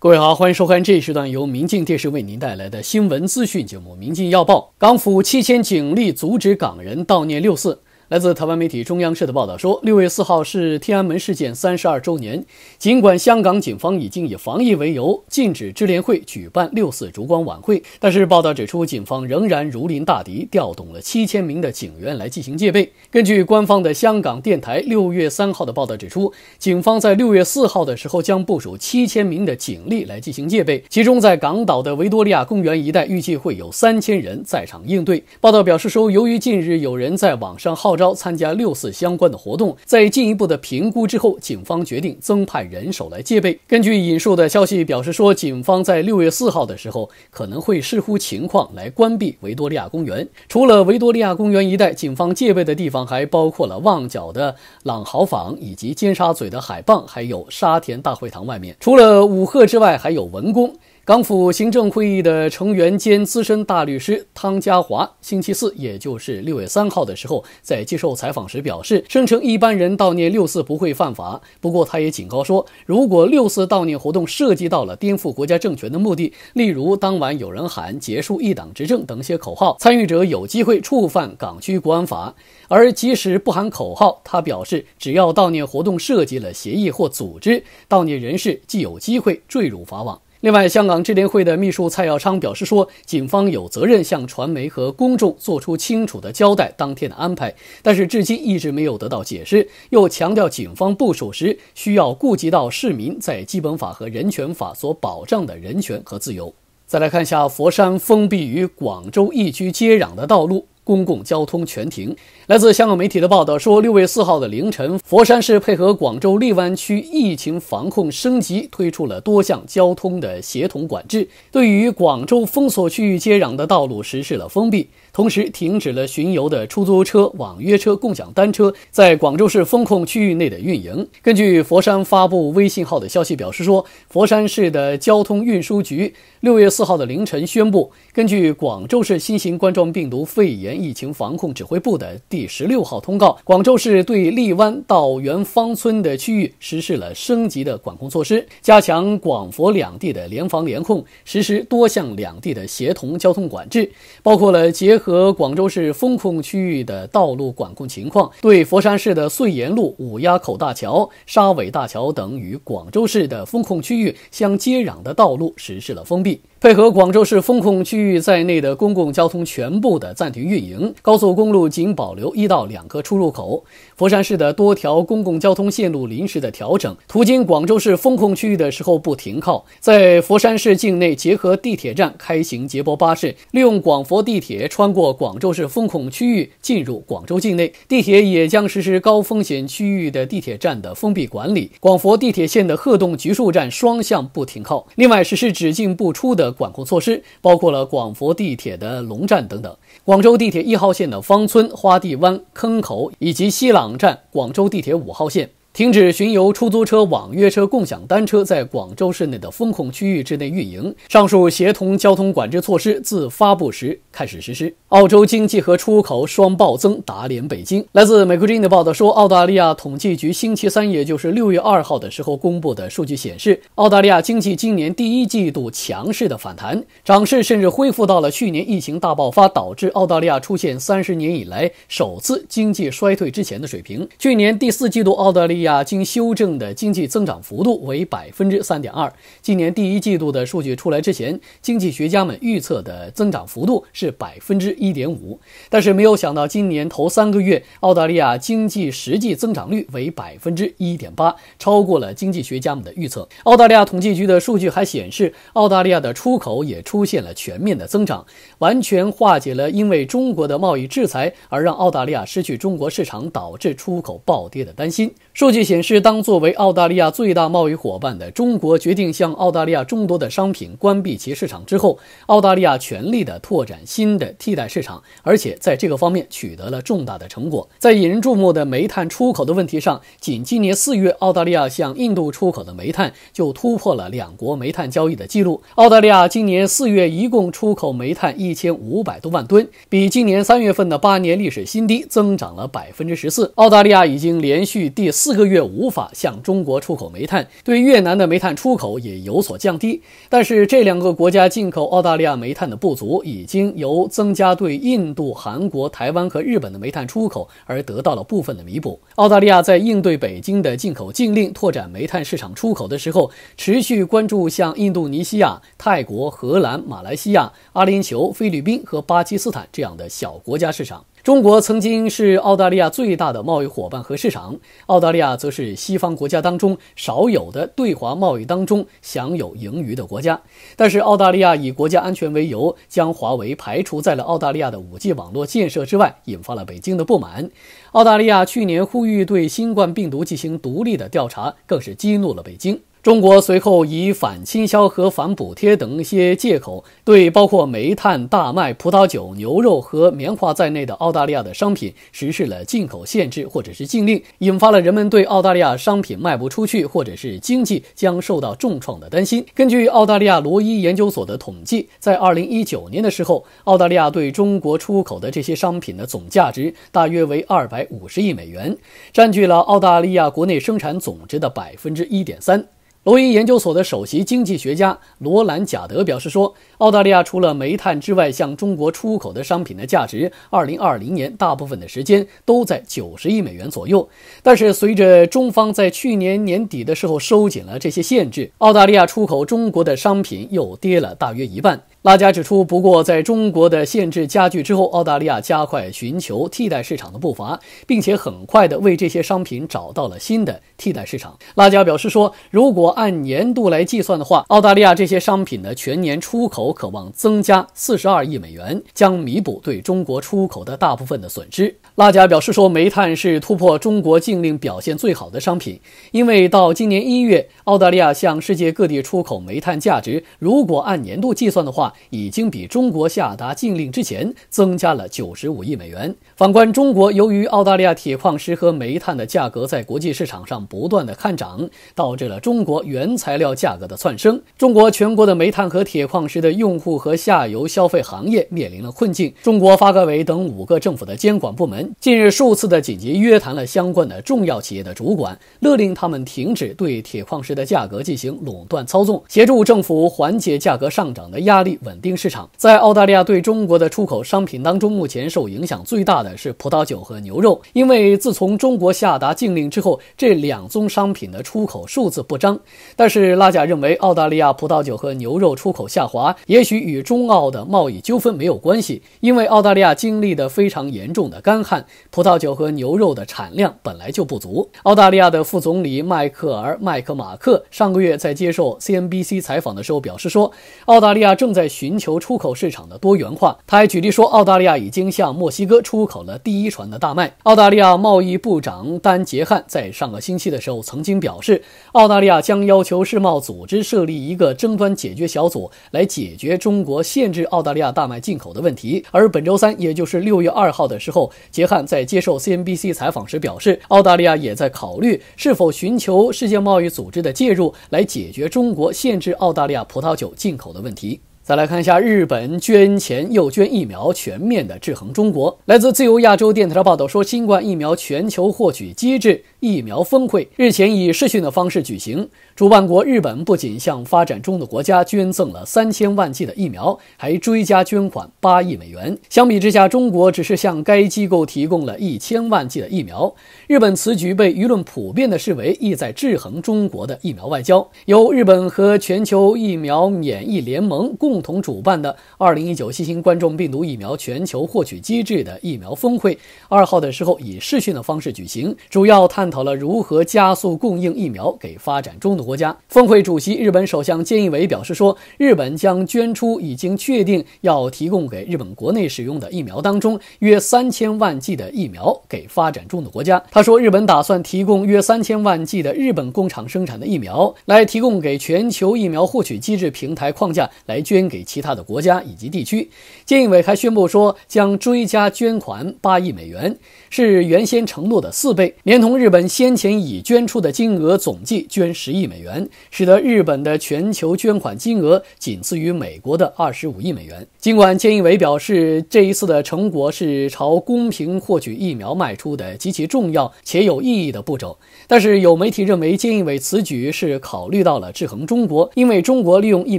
各位好，欢迎收看这一时段由民进电视为您带来的新闻资讯节目《民进要报》。港府七千警力阻止港人悼念六四。来自台湾媒体中央社的报道说，六月四号是天安门事件三十二周年。尽管香港警方已经以防疫为由禁止支联会举办六四烛光晚会，但是报道指出，警方仍然如临大敌，调动了七千名的警员来进行戒备。根据官方的香港电台六月三号的报道指出，警方在六月四号的时候将部署七千名的警力来进行戒备，其中在港岛的维多利亚公园一带预计会有三千人在场应对。报道表示说，由于近日有人在网上号招参加六四相关的活动，在进一步的评估之后，警方决定增派人手来戒备。根据引述的消息表示说，警方在六月四号的时候可能会视乎情况来关闭维多利亚公园。除了维多利亚公园一带，警方戒备的地方还包括了旺角的朗豪坊以及尖沙咀的海傍，还有沙田大会堂外面。除了武赫之外，还有文宫。港府行政会议的成员兼资深大律师汤家华，星期四，也就是六月三号的时候，在接受采访时表示，声称一般人悼念六四不会犯法。不过，他也警告说，如果六四悼念活动涉及到了颠覆国家政权的目的，例如当晚有人喊“结束一党执政”等一些口号，参与者有机会触犯港区国安法。而即使不喊口号，他表示，只要悼念活动涉及了协议或组织，悼念人士即有机会坠入法网。另外，香港智联会的秘书蔡耀昌表示说，警方有责任向传媒和公众做出清楚的交代当天的安排，但是至今一直没有得到解释。又强调，警方部署时需要顾及到市民在《基本法》和《人权法》所保障的人权和自由。再来看一下佛山封闭与广州易居接壤的道路。公共交通全停。来自香港媒体的报道说，六月四号的凌晨，佛山市配合广州荔湾区疫情防控升级，推出了多项交通的协同管制，对于广州封锁区域接壤的道路实施了封闭，同时停止了巡游的出租车、网约车、共享单车在广州市封控区域内的运营。根据佛山发布微信号的消息表示说，佛山市的交通运输局六月四号的凌晨宣布，根据广州市新型冠状病毒肺炎。疫情防控指挥部的第十六号通告，广州市对荔湾、到源、芳村的区域实施了升级的管控措施，加强广佛两地的联防联控，实施多项两地的协同交通管制，包括了结合广州市封控区域的道路管控情况，对佛山市的穗盐路、五丫口大桥、沙尾大桥等与广州市的封控区域相接壤的道路实施了封闭。配合广州市封控区域在内的公共交通全部的暂停运营，高速公路仅保留一到两个出入口。佛山市的多条公共交通线路临时的调整，途经广州市封控区域的时候不停靠，在佛山市境内结合地铁站开行接驳巴士，利用广佛地铁穿过广州市封控区域进入广州境内。地铁也将实施高风险区域的地铁站的封闭管理，广佛地铁线的鹤洞橘树站双向不停靠，另外实施只进不出的。管控措施包括了广佛地铁的龙站等等，广州地铁一号线的芳村、花地湾、坑口以及西朗站，广州地铁五号线。停止巡游出租车、网约车、共享单车在广州市内的风控区域之内运营。上述协同交通管制措施自发布时开始实施。澳洲经济和出口双暴增，打脸北京。来自美国《今 n 的报道说，澳大利亚统计局星期三，也就是六月二号的时候公布的数据显示，澳大利亚经济今年第一季度强势的反弹，涨势甚至恢复到了去年疫情大爆发导致澳大利亚出现三十年以来首次经济衰退之前的水平。去年第四季度，澳大利亚。亚经修正的经济增长幅度为百分之三点二。今年第一季度的数据出来之前，经济学家们预测的增长幅度是百分之一点五。但是没有想到，今年头三个月，澳大利亚经济实际增长率为百分之一点八，超过了经济学家们的预测。澳大利亚统计局的数据还显示，澳大利亚的出口也出现了全面的增长，完全化解了因为中国的贸易制裁而让澳大利亚失去中国市场导致出口暴跌的担心。数据。这显示，当作为澳大利亚最大贸易伙伴的中国决定向澳大利亚众多的商品关闭其市场之后，澳大利亚全力的拓展新的替代市场，而且在这个方面取得了重大的成果。在引人注目的煤炭出口的问题上，仅今年四月，澳大利亚向印度出口的煤炭就突破了两国煤炭交易的记录。澳大利亚今年四月一共出口煤炭一千五百多万吨，比今年三月份的八年历史新低增长了百分之十四。澳大利亚已经连续第四。一个月无法向中国出口煤炭，对越南的煤炭出口也有所降低。但是，这两个国家进口澳大利亚煤炭的不足，已经由增加对印度、韩国、台湾和日本的煤炭出口而得到了部分的弥补。澳大利亚在应对北京的进口禁令、拓展煤炭市场出口的时候，持续关注像印度尼西亚、泰国、荷兰、马来西亚、阿联酋、菲律宾和巴基斯坦这样的小国家市场。中国曾经是澳大利亚最大的贸易伙伴和市场，澳大利亚则是西方国家当中少有的对华贸易当中享有盈余的国家。但是，澳大利亚以国家安全为由，将华为排除在了澳大利亚的 5G 网络建设之外，引发了北京的不满。澳大利亚去年呼吁对新冠病毒进行独立的调查，更是激怒了北京。中国随后以反倾销和反补贴等一些借口，对包括煤炭、大麦、葡萄酒、牛肉和棉花在内的澳大利亚的商品实施了进口限制或者是禁令，引发了人们对澳大利亚商品卖不出去或者是经济将受到重创的担心。根据澳大利亚罗伊研究所的统计，在二零一九年的时候，澳大利亚对中国出口的这些商品的总价值大约为二百五十亿美元，占据了澳大利亚国内生产总值的百分之一点三。欧伊研究所的首席经济学家罗兰·贾德表示说：“澳大利亚除了煤炭之外，向中国出口的商品的价值，2020年大部分的时间都在90亿美元左右。但是，随着中方在去年年底的时候收紧了这些限制，澳大利亚出口中国的商品又跌了大约一半。”拉加指出，不过，在中国的限制加剧之后，澳大利亚加快寻求替代市场的步伐，并且很快地为这些商品找到了新的替代市场。拉加表示说，如果按年度来计算的话，澳大利亚这些商品的全年出口渴望增加四十二亿美元，将弥补对中国出口的大部分的损失。拉加表示说，煤炭是突破中国禁令表现最好的商品，因为到今年一月，澳大利亚向世界各地出口煤炭价值，如果按年度计算的话，已经比中国下达禁令之前增加了九十五亿美元。反观中国，由于澳大利亚铁矿石和煤炭的价格在国际市场上不断的看涨，导致了中国原材料价格的窜升。中国全国的煤炭和铁矿石的用户和下游消费行业面临了困境。中国发改委等五个政府的监管部门近日数次的紧急约谈了相关的重要企业的主管，勒令他们停止对铁矿石的价格进行垄断操纵，协助政府缓解价格上涨的压力。稳定市场，在澳大利亚对中国的出口商品当中，目前受影响最大的是葡萄酒和牛肉，因为自从中国下达禁令之后，这两宗商品的出口数字不彰。但是拉贾认为，澳大利亚葡萄酒和牛肉出口下滑，也许与中澳的贸易纠纷没有关系，因为澳大利亚经历的非常严重的干旱，葡萄酒和牛肉的产量本来就不足。澳大利亚的副总理迈克尔·麦克马克上个月在接受 CNBC 采访的时候表示说，澳大利亚正在。寻求出口市场的多元化。他还举例说，澳大利亚已经向墨西哥出口了第一船的大麦。澳大利亚贸易部长丹杰汉在上个星期的时候曾经表示，澳大利亚将要求世贸组织设立一个争端解决小组来解决中国限制澳大利亚大麦进口的问题。而本周三，也就是六月二号的时候，杰汉在接受 CNBC 采访时表示，澳大利亚也在考虑是否寻求世界贸易组织的介入来解决中国限制澳大利亚葡萄酒进口的问题。再来看一下日本捐钱又捐疫苗，全面的制衡中国。来自自由亚洲电台的报道说，新冠疫苗全球获取机制。疫苗峰会日前以视讯的方式举行，主办国日本不仅向发展中的国家捐赠了三千万剂的疫苗，还追加捐款八亿美元。相比之下，中国只是向该机构提供了一千万剂的疫苗。日本此举被舆论普遍的视为意在制衡中国的疫苗外交。由日本和全球疫苗免疫联盟共同主办的2019新型冠状病毒疫苗全球获取机制的疫苗峰会，二号的时候以视讯的方式举行，主要探。探讨了如何加速供应疫苗给发展中的国家。峰会主席、日本首相菅义伟表示说，日本将捐出已经确定要提供给日本国内使用的疫苗当中约三千万剂的疫苗给发展中的国家。他说，日本打算提供约三千万剂的日本工厂生产的疫苗来提供给全球疫苗获取机制平台框架来捐给其他的国家以及地区。菅义伟还宣布说，将追加捐款八亿美元，是原先承诺的四倍，连同日本。先前已捐出的金额总计捐十亿美元，使得日本的全球捐款金额仅次于美国的二十五亿美元。尽管菅义伟表示，这一次的成果是朝公平获取疫苗迈出的极其重要且有意义的步骤，但是有媒体认为，菅义伟此举是考虑到了制衡中国，因为中国利用疫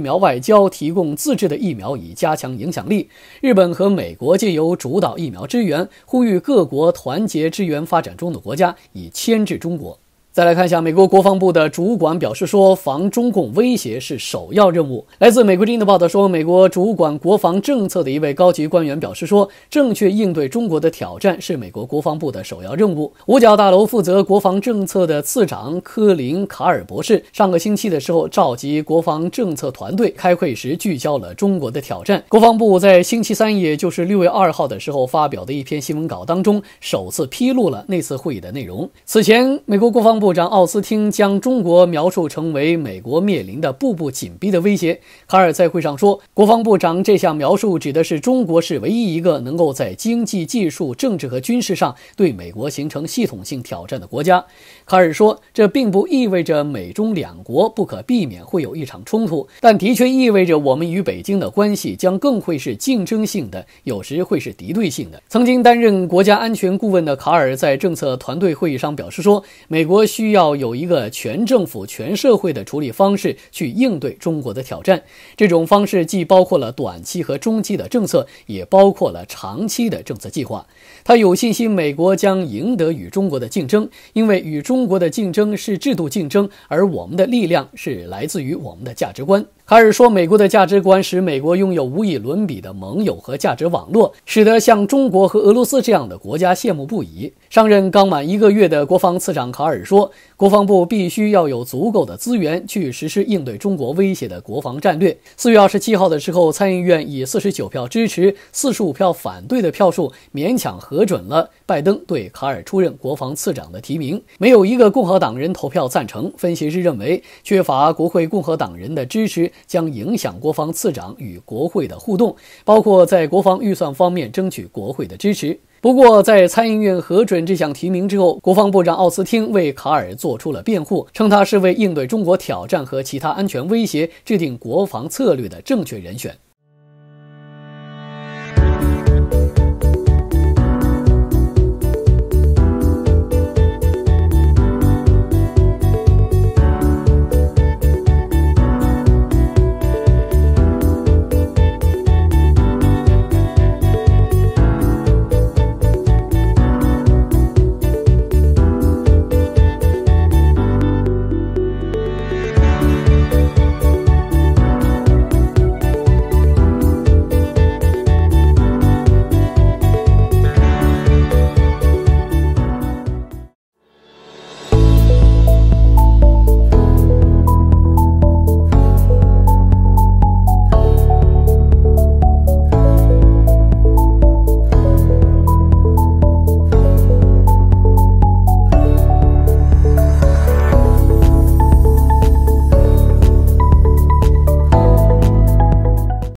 苗外交提供自制的疫苗以加强影响力。日本和美国借由主导疫苗支援，呼吁各国团结支援发展中的国家，以切。牵制中国。再来看一下，美国国防部的主管表示说，防中共威胁是首要任务。来自美国《之音的报道说，美国主管国防政策的一位高级官员表示说，正确应对中国的挑战是美国国防部的首要任务。五角大楼负责国防政策的次长科林·卡尔博士上个星期的时候召集国防政策团队开会时聚焦了中国的挑战。国防部在星期三，也就是六月二号的时候发表的一篇新闻稿当中首次披露了那次会议的内容。此前，美国国防。部长奥斯汀将中国描述成为美国面临的步步紧逼的威胁。卡尔在会上说：“国防部长这项描述指的是中国是唯一一个能够在经济、技术、政治和军事上对美国形成系统性挑战的国家。”卡尔说：“这并不意味着美中两国不可避免会有一场冲突，但的确意味着我们与北京的关系将更会是竞争性的，有时会是敌对性的。”曾经担任国家安全顾问的卡尔在政策团队会议上表示说：“美国。”需要有一个全政府、全社会的处理方式去应对中国的挑战。这种方式既包括了短期和中期的政策，也包括了长期的政策计划。他有信心，美国将赢得与中国的竞争，因为与中国的竞争是制度竞争，而我们的力量是来自于我们的价值观。卡尔说：“美国的价值观使美国拥有无与伦比的盟友和价值网络，使得像中国和俄罗斯这样的国家羡慕不已。”上任刚满一个月的国防次长卡尔说：“国防部必须要有足够的资源去实施应对中国威胁的国防战略。”四月二十七号的时候，参议院以四十九票支持、四十五票反对的票数勉强核准了拜登对卡尔出任国防次长的提名，没有一个共和党人投票赞成。分析师认为，缺乏国会共和党人的支持。将影响国防次长与国会的互动，包括在国防预算方面争取国会的支持。不过，在参议院核准这项提名之后，国防部长奥斯汀为卡尔做出了辩护，称他是为应对中国挑战和其他安全威胁制定国防策略的正确人选。